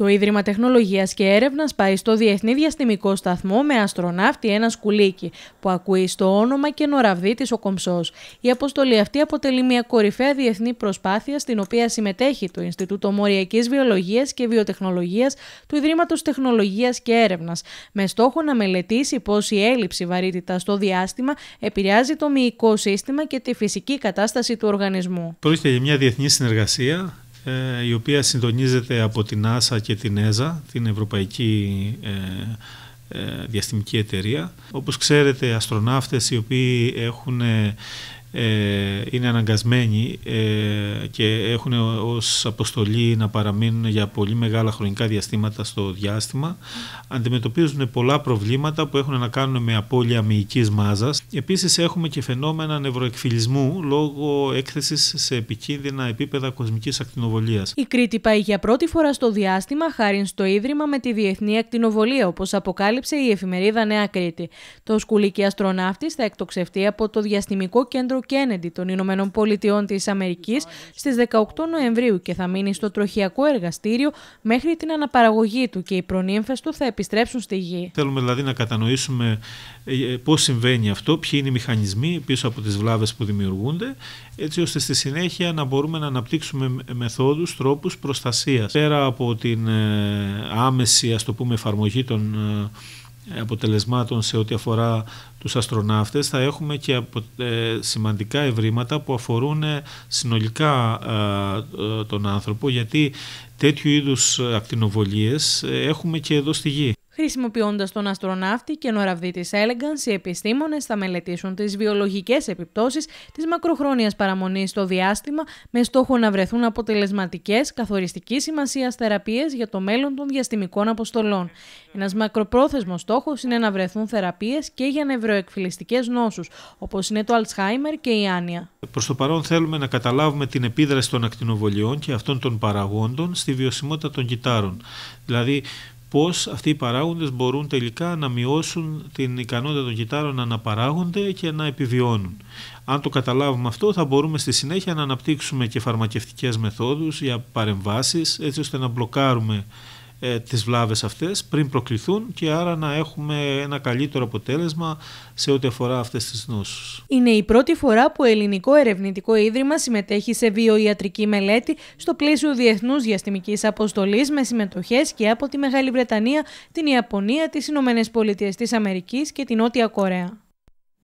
Το Ίδρυμα Τεχνολογίας και Έρευνας πάει στο Διεθνή Διαστημικό Σταθμό με αστροναύτη ένα σκουλίκι, που ακούει στο όνομα και νοραβδίτη ο Κομψός. Η αποστολή αυτή αποτελεί μια κορυφαία διεθνή προσπάθεια, στην οποία συμμετέχει το Ινστιτούτο Μοριακής Βιολογίας και Βιοτεχνολογίας του Ιδρύματος Τεχνολογίας και Έρευνας, με στόχο να μελετήσει πώς η έλλειψη βαρύτητα στο διάστημα επηρεάζει το μυϊκό σύστημα και τη φυσική κατάσταση του οργανισμού. Πρόκειται για μια διεθνή συνεργασία ε, η οποία συντονίζεται από την NASA και την ESA, την Ευρωπαϊκή ε, ε, Διαστημική Εταιρεία. Όπως ξέρετε, αστροναύτες οι οποίοι έχουν ε, είναι αναγκασμένοι ε, και έχουν ως αποστολή να παραμείνουν για πολύ μεγάλα χρονικά διαστήματα στο διάστημα αντιμετωπίζουν πολλά προβλήματα που έχουν να κάνουν με απώλεια μυϊκής μάζας επίσης έχουμε και φαινόμενα νευροεκφυλισμού λόγω έκθεσης σε επικίνδυνα επίπεδα κοσμικής ακτινοβολίας Η Κρήτη πάει για πρώτη φορά στο διάστημα χάρη στο Ίδρυμα με τη Διεθνή Ακτινοβολία όπως αποκάλυψε η εφημερίδα Νέα Κρήτη Το σκουλίκι αστροναύτης θα εκτοξευτεί από το Διαστημικό Κέντρο Κέννεντι των Ηνωμένων Πολιτειών της Αμερικής στις 18 Νοεμβρίου και θα μείνει στο τροχιακό εργαστήριο μέχρι την αναπαραγωγή του και οι προνύμφες του θα επιστρέψουν στη γη. Θέλουμε δηλαδή να κατανοήσουμε ε, ε, πώς συμβαίνει αυτό, ποιοι είναι οι μηχανισμοί πίσω από τις βλάβες που δημιουργούνται, έτσι ώστε στη συνέχεια να μπορούμε να αναπτύξουμε ε, μεθόδους, τρόπους προστασίας. Πέρα από την άμεση ας το πούμε εφαρμογή των αποτελεσμάτων σε ό,τι αφορά τους αστροναύτες θα έχουμε και ε, σημαντικά ευρήματα που αφορούν ε, συνολικά ε, τον άνθρωπο γιατί τέτοιου είδους ακτινοβολίες έχουμε και εδώ στη γη. Χρησιμοποιώντας τον αστροναύτη και της Elegance, οι επιστήμονες θα μελετήσουν τις βιολογικές επιπτώσεις της μακροχρόνιας παραμονής στο διάστημα με στόχο να βρεθούν αποτελεσματικές καθοριστικής σημασίας θεραπείες για το μέλλον των διαστημικών αποστολών. Ένας μακροπρόθεσμος στόχος είναι να βρεθούν θεραπείες και για νευροεκφυλιστικές νόσους, όπως είναι το Αλτσχάιμερ και η Άνια. Προς το παρόν θέλουμε να καταλάβουμε την επίδραση των ακτινοβολιών και αυτών των παραγόντων στη βιωσιμότητα των κυτάρων. Δηλαδή, πώς αυτοί οι παράγοντες μπορούν τελικά να μειώσουν την ικανότητα των κιτάρων να αναπαράγονται και να επιβιώνουν. Αν το καταλάβουμε αυτό θα μπορούμε στη συνέχεια να αναπτύξουμε και φαρμακευτικές μεθόδους για παρεμβάσεις έτσι ώστε να μπλοκάρουμε ε, τις βλάβες αυτές πριν προκληθούν και άρα να έχουμε ένα καλύτερο αποτέλεσμα σε ό,τι αφορά αυτές τις νόσους. Είναι η πρώτη φορά που Ελληνικό Ερευνητικό Ίδρυμα συμμετέχει σε βιοιατρική μελέτη στο πλαίσιο διεθνούς διαστημικής αποστολής με συμμετοχές και από τη Μεγάλη Βρετανία, την Ιαπωνία, τις Ηνωμένες Πολιτείες της Αμερικής και την Νότια Κορέα.